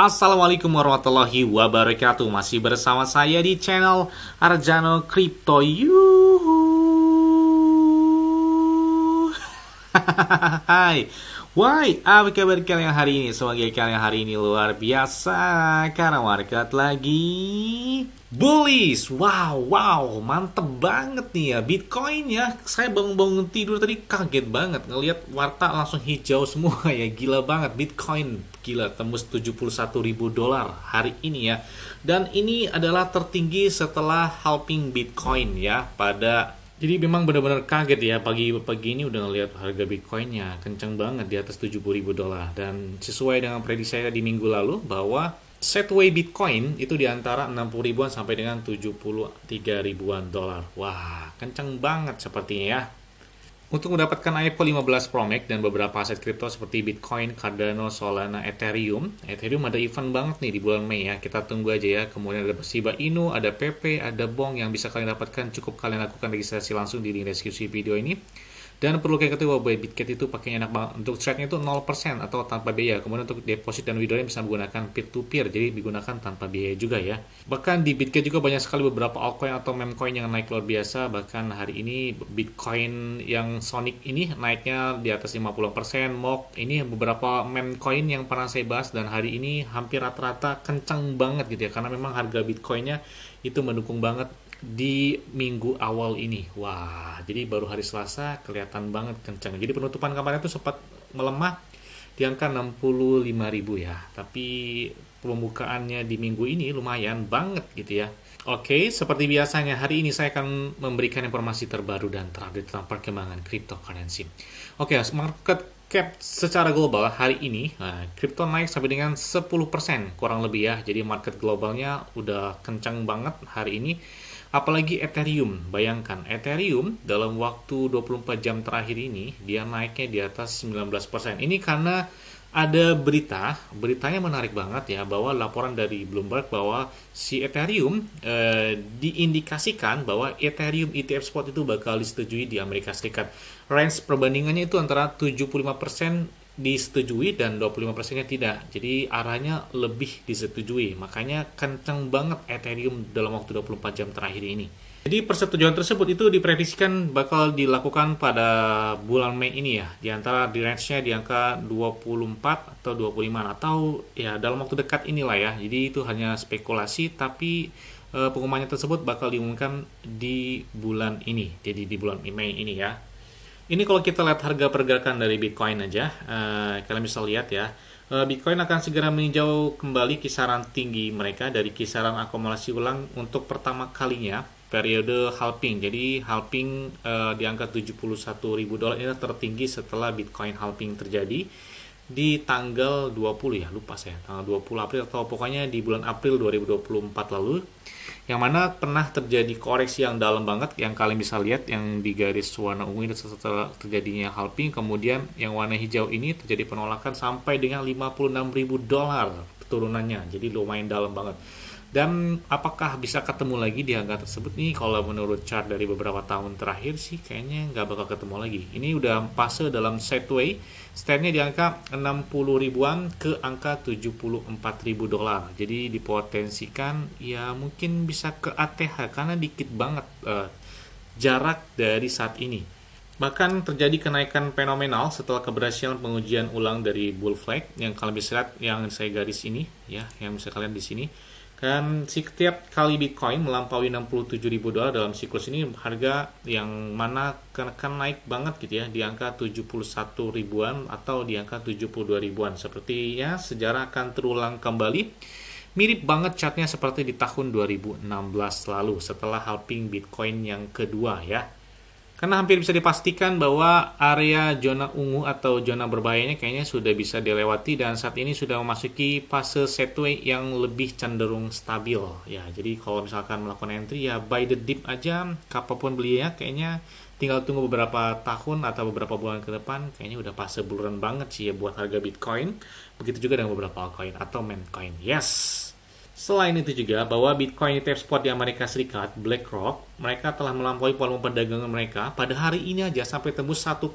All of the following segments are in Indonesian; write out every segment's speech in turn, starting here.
Assalamualaikum warahmatullahi wabarakatuh Masih bersama saya di channel Arjano Crypto Yuhu Hai Why? Ah, apa kabar kalian hari ini? Semoga kalian hari ini luar biasa Karena market lagi Bullish Wow, wow, mantep banget nih ya Bitcoin ya Saya bangun-bangun tidur tadi kaget banget Ngeliat warta langsung hijau semua ya Gila banget Bitcoin Gila, tembus 71 ribu dolar hari ini ya Dan ini adalah tertinggi setelah halving Bitcoin ya Pada jadi memang benar-benar kaget ya pagi-pagi ini udah ngelihat harga Bitcoinnya kenceng banget di atas 70 ribu dolar dan sesuai dengan prediksi saya di minggu lalu bahwa setway Bitcoin itu di antara 60 ribuan sampai dengan 73 ribuan dolar. Wah, kenceng banget sepertinya ya. Untuk mendapatkan Apple 15 Pro Max dan beberapa aset kripto seperti Bitcoin, Cardano, Solana, Ethereum. Ethereum ada event banget nih di bulan Mei ya. Kita tunggu aja ya. Kemudian ada Shiba Inu, ada PP, ada Bong yang bisa kalian dapatkan. Cukup kalian lakukan registrasi langsung di link deskripsi video ini. Dan perlu kalian ketahui bahwa Bitget itu pakainya enak banget. Untuk trade-nya itu 0% atau tanpa biaya. Kemudian untuk deposit dan withdrawal bisa menggunakan peer-to-peer. jadi digunakan tanpa biaya juga ya. Bahkan di Bitget juga banyak sekali beberapa altcoin atau memcoin yang naik luar biasa. Bahkan hari ini Bitcoin yang Sonic ini naiknya di atas 50%. Mock ini beberapa memcoin yang pernah saya bahas dan hari ini hampir rata-rata kencang banget gitu ya. Karena memang harga Bitcoinnya itu mendukung banget di minggu awal ini. Wah, jadi baru hari Selasa kelihatan banget kencang. Jadi penutupan kemarin itu sempat melemah di angka 65.000 ya. Tapi pembukaannya di minggu ini lumayan banget gitu ya. Oke, seperti biasanya hari ini saya akan memberikan informasi terbaru dan terupdate tentang perkembangan cryptocurrency. Oke, market cap secara global hari ini, nah, naik sampai dengan 10% kurang lebih ya. Jadi market globalnya udah kencang banget hari ini Apalagi Ethereum, bayangkan Ethereum dalam waktu 24 jam terakhir ini dia naiknya di atas 19%. Ini karena ada berita, beritanya menarik banget ya bahwa laporan dari Bloomberg bahwa si Ethereum eh, diindikasikan bahwa Ethereum ETF spot itu bakal disetujui di Amerika Serikat. Range perbandingannya itu antara 75% disetujui dan 25%-nya tidak. Jadi arahnya lebih disetujui. Makanya kenceng banget Ethereum dalam waktu 24 jam terakhir ini. Jadi persetujuan tersebut itu diprediksikan bakal dilakukan pada bulan Mei ini ya. Di antara di range-nya di angka 24 atau 25 atau ya dalam waktu dekat inilah ya. Jadi itu hanya spekulasi tapi eh, pengumumannya tersebut bakal diumumkan di bulan ini. Jadi di bulan Mei ini ya. Ini kalau kita lihat harga pergerakan dari Bitcoin aja, uh, kalian bisa lihat ya. Uh, Bitcoin akan segera meninjau kembali kisaran tinggi mereka dari kisaran akumulasi ulang untuk pertama kalinya periode halving. Jadi halving uh, di angka 71.000 dolar ini tertinggi setelah Bitcoin halving terjadi di tanggal 20 ya lupa saya tanggal 20 April atau pokoknya di bulan April 2024 lalu yang mana pernah terjadi koreksi yang dalam banget yang kalian bisa lihat yang di garis warna ungu ini setelah terjadinya halving kemudian yang warna hijau ini terjadi penolakan sampai dengan 56.000 dolar turunannya jadi lumayan dalam banget dan apakah bisa ketemu lagi di angka tersebut nih? Kalau menurut chart dari beberapa tahun terakhir sih kayaknya nggak bakal ketemu lagi. Ini udah fase dalam setway. standnya di angka 60 ribuan ke angka 74 ribu dolar. Jadi dipotensikan ya mungkin bisa ke ATH karena dikit banget uh, jarak dari saat ini. Bahkan terjadi kenaikan fenomenal setelah keberhasilan pengujian ulang dari bull flag yang kalian bisa lihat yang saya garis ini ya, yang bisa kalian di sini dan setiap kali Bitcoin melampaui 67 ribu dolar dalam siklus ini harga yang mana kan naik banget gitu ya di angka 71 ribuan atau di angka 72 ribuan. sepertinya sejarah akan terulang kembali. Mirip banget chartnya seperti di tahun 2016 lalu setelah halving Bitcoin yang kedua ya karena hampir bisa dipastikan bahwa area zona ungu atau zona berbahayanya kayaknya sudah bisa dilewati dan saat ini sudah memasuki fase setway yang lebih cenderung stabil ya jadi kalau misalkan melakukan entry ya buy the dip aja kapanpun belinya kayaknya tinggal tunggu beberapa tahun atau beberapa bulan ke depan kayaknya udah fase buluran banget sih ya buat harga Bitcoin begitu juga dengan beberapa altcoin atau main coin yes Selain itu juga bahwa Bitcoin ETF spot di Amerika Serikat, BlackRock, mereka telah melampaui volume perdagangan mereka pada hari ini aja sampai tembus 1,2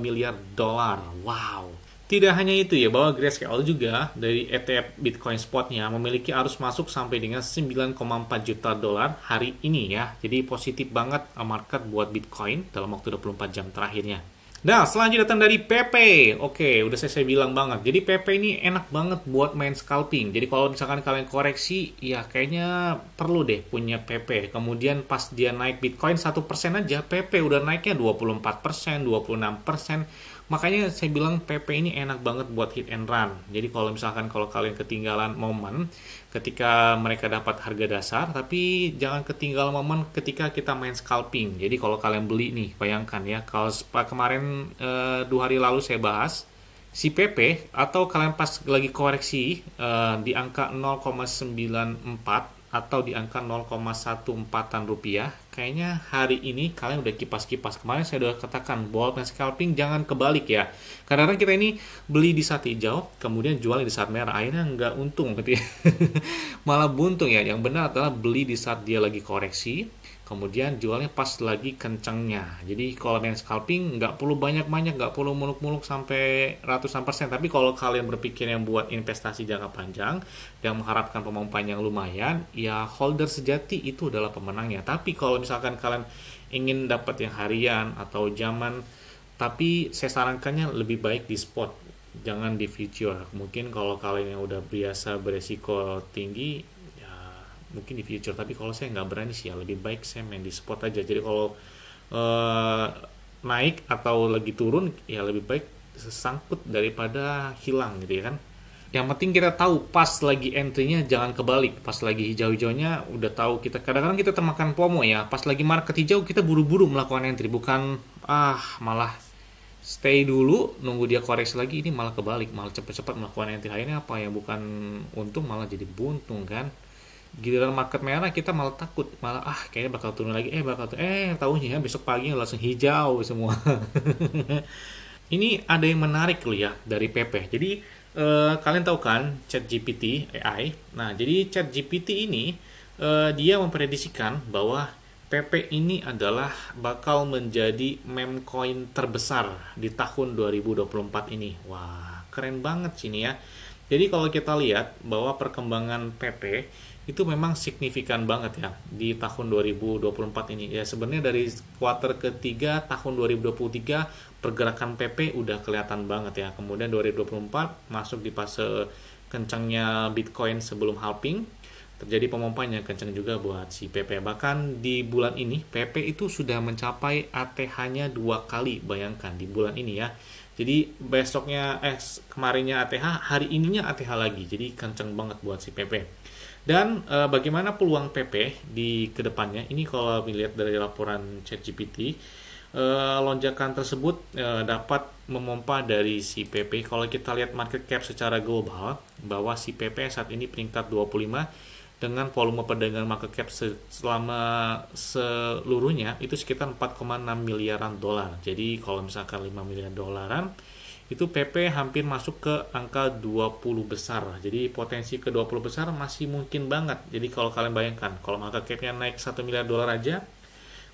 miliar dolar. Wow. Tidak hanya itu ya, bahwa Grayscale juga dari ETF Bitcoin spotnya memiliki arus masuk sampai dengan 9,4 juta dolar hari ini ya. Jadi positif banget market buat Bitcoin dalam waktu 24 jam terakhirnya. Nah, selanjutnya datang dari PP. Oke, udah saya, saya bilang banget. Jadi PP ini enak banget buat main scalping. Jadi kalau misalkan kalian koreksi, ya kayaknya perlu deh punya PP. Kemudian pas dia naik Bitcoin 1% aja, PP udah naiknya 24%, 26% makanya saya bilang PP ini enak banget buat hit and run jadi kalau misalkan kalau kalian ketinggalan momen ketika mereka dapat harga dasar tapi jangan ketinggalan momen ketika kita main scalping jadi kalau kalian beli nih bayangkan ya kalau kemarin e, dua hari lalu saya bahas si PP atau kalian pas lagi koreksi e, di angka 0,94 atau di angka 0,14an rupiah kayaknya hari ini kalian udah kipas-kipas kemarin saya udah katakan bold dan scalping jangan kebalik ya karena kita ini beli di saat hijau kemudian jual di saat merah akhirnya nggak untung malah buntung ya yang benar adalah beli di saat dia lagi koreksi kemudian jualnya pas lagi kencengnya jadi kalau main scalping nggak perlu banyak-banyak nggak perlu muluk-muluk sampai ratusan persen tapi kalau kalian berpikir yang buat investasi jangka panjang yang mengharapkan pemampuan yang lumayan ya holder sejati itu adalah pemenangnya tapi kalau misalkan kalian ingin dapat yang harian atau jaman tapi saya sarankannya lebih baik di spot jangan di future mungkin kalau kalian yang udah biasa beresiko tinggi mungkin di future tapi kalau saya nggak berani sih ya lebih baik saya main di spot aja jadi kalau uh, naik atau lagi turun ya lebih baik sesangkut daripada hilang gitu ya kan yang penting kita tahu pas lagi entry-nya jangan kebalik pas lagi hijau-hijaunya udah tahu kita kadang-kadang kita termakan promo ya pas lagi market hijau kita buru-buru melakukan entry bukan ah malah stay dulu nunggu dia koreksi lagi ini malah kebalik malah cepet cepat melakukan entry akhirnya apa ya bukan untung malah jadi buntung kan giliran market merah kita malah takut malah ah kayaknya bakal turun lagi eh bakal turun eh tahunya ya besok pagi langsung hijau semua ini ada yang menarik loh ya dari PP jadi eh, kalian tahu kan chat GPT AI nah jadi chat GPT ini eh, dia memprediksikan bahwa PP ini adalah bakal menjadi meme coin terbesar di tahun 2024 ini wah keren banget sini ya jadi kalau kita lihat bahwa perkembangan PP itu memang signifikan banget ya di tahun 2024 ini. Ya sebenarnya dari kuarter ketiga tahun 2023 pergerakan PP udah kelihatan banget ya. Kemudian 2024 masuk di fase kencangnya Bitcoin sebelum halving. Terjadi pemompaan yang kencang juga buat si PP. Bahkan di bulan ini PP itu sudah mencapai ATH-nya dua kali. Bayangkan di bulan ini ya. Jadi besoknya eh kemarinnya ATH, hari ininya ATH lagi. Jadi kencang banget buat si PP. Dan e, bagaimana peluang PP di kedepannya? Ini kalau dilihat dari laporan ChatGPT, e, lonjakan tersebut e, dapat memompa dari si PP. Kalau kita lihat market cap secara global, bahwa si PP saat ini peringkat 25 dengan volume perdagangan market cap selama seluruhnya itu sekitar 4,6 miliaran dolar. Jadi kalau misalkan 5 miliar dolaran itu PP hampir masuk ke angka 20 besar. Jadi potensi ke 20 besar masih mungkin banget. Jadi kalau kalian bayangkan, kalau market cap naik 1 miliar dolar aja,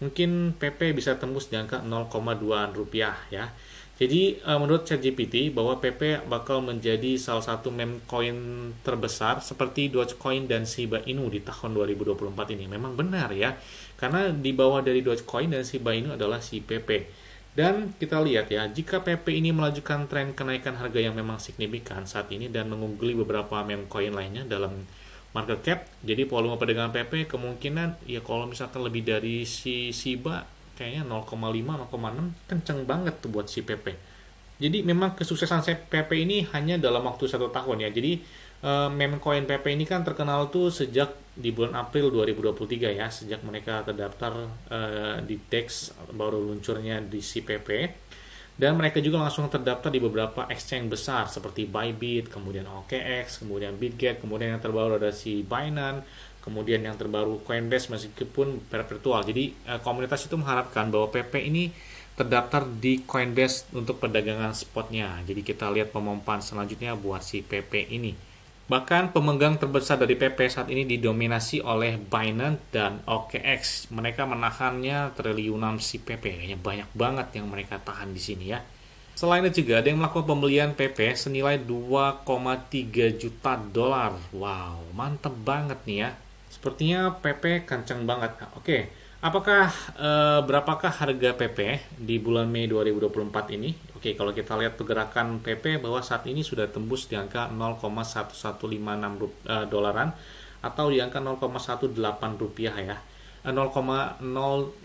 mungkin PP bisa tembus di angka 0,2an rupiah ya. Jadi eh, menurut ChatGPT bahwa PP bakal menjadi salah satu meme coin terbesar seperti Dogecoin dan Shiba Inu di tahun 2024 ini. Memang benar ya. Karena di bawah dari Dogecoin dan Shiba Inu adalah si PP. Dan kita lihat ya, jika PP ini melanjutkan tren kenaikan harga yang memang signifikan saat ini dan mengungguli beberapa memcoin lainnya dalam market cap, jadi volume perdagangan PP kemungkinan ya kalau misalkan lebih dari si Siba kayaknya 0,5 0,6 kenceng banget tuh buat si PP. Jadi memang kesuksesan PP ini hanya dalam waktu satu tahun ya. Jadi uh, eh, Memko PP ini kan terkenal tuh sejak di bulan April 2023 ya, sejak mereka terdaftar uh, di DEX baru luncurnya di CPP. Dan mereka juga langsung terdaftar di beberapa exchange besar seperti Bybit, kemudian OKX, kemudian Bitget, kemudian yang terbaru ada si Binance, kemudian yang terbaru Coinbase meskipun virtual. Jadi uh, komunitas itu mengharapkan bahwa PP ini terdaftar di Coinbase untuk perdagangan spotnya. Jadi kita lihat pemompaan selanjutnya buat si PP ini. Bahkan pemegang terbesar dari PP saat ini didominasi oleh Binance dan OKX. Mereka menahannya triliunan si PP. Kayaknya banyak banget yang mereka tahan di sini ya. Selain itu juga ada yang melakukan pembelian PP senilai 2,3 juta dolar. Wow, mantep banget nih ya. Sepertinya PP kencang banget. Nah, Oke, okay. apakah e, berapakah harga PP di bulan Mei 2024 ini? Oke, kalau kita lihat pergerakan PP bahwa saat ini sudah tembus di angka 0,1156 eh, dolaran atau di angka 0,18 rupiah ya. 0,18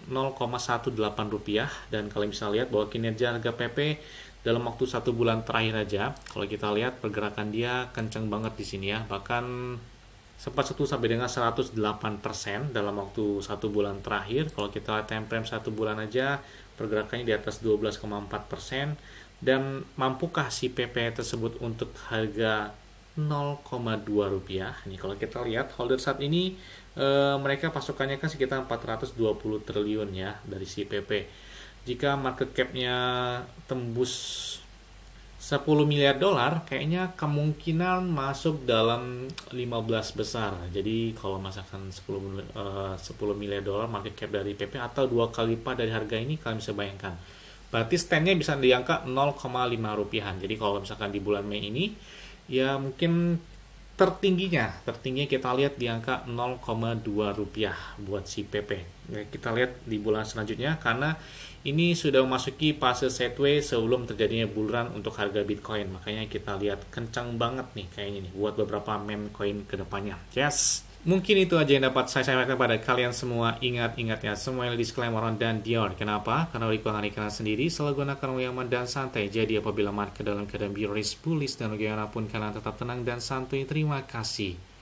eh, rupiah dan kalian bisa lihat bahwa kinerja harga PP dalam waktu satu bulan terakhir aja kalau kita lihat pergerakan dia kencang banget di sini ya bahkan sempat satu sampai dengan 108% dalam waktu satu bulan terakhir kalau kita lihat time frame satu bulan aja pergerakannya di atas 12,4 persen dan mampukah si PP tersebut untuk harga 0,2 rupiah Ini kalau kita lihat holder saat ini e, mereka pasokannya kan sekitar 420 triliun ya dari si PP jika market capnya tembus 10 miliar dolar kayaknya kemungkinan masuk dalam 15 besar. Jadi kalau masakan 10 uh, 10 miliar dolar market cap dari PP atau dua kali lipat dari harga ini kalian bisa bayangkan. Berarti standnya bisa diangkat 0,5 rupiahan. Jadi kalau misalkan di bulan Mei ini ya mungkin tertingginya tertingginya kita lihat di angka 0,2 rupiah buat si PP ya, kita lihat di bulan selanjutnya karena ini sudah memasuki fase sideways sebelum terjadinya bulan untuk harga Bitcoin makanya kita lihat kencang banget nih kayaknya nih buat beberapa meme coin kedepannya yes Mungkin itu aja yang dapat saya sampaikan kepada kalian semua. Ingat-ingat ya, semua yang disclaimer on dan dior Kenapa? Karena di keuangan iklan sendiri selalu gunakan yang dan santai. Jadi apabila market dalam keadaan bearish, bullish, dan bagaimanapun kalian tetap tenang dan santai Terima kasih.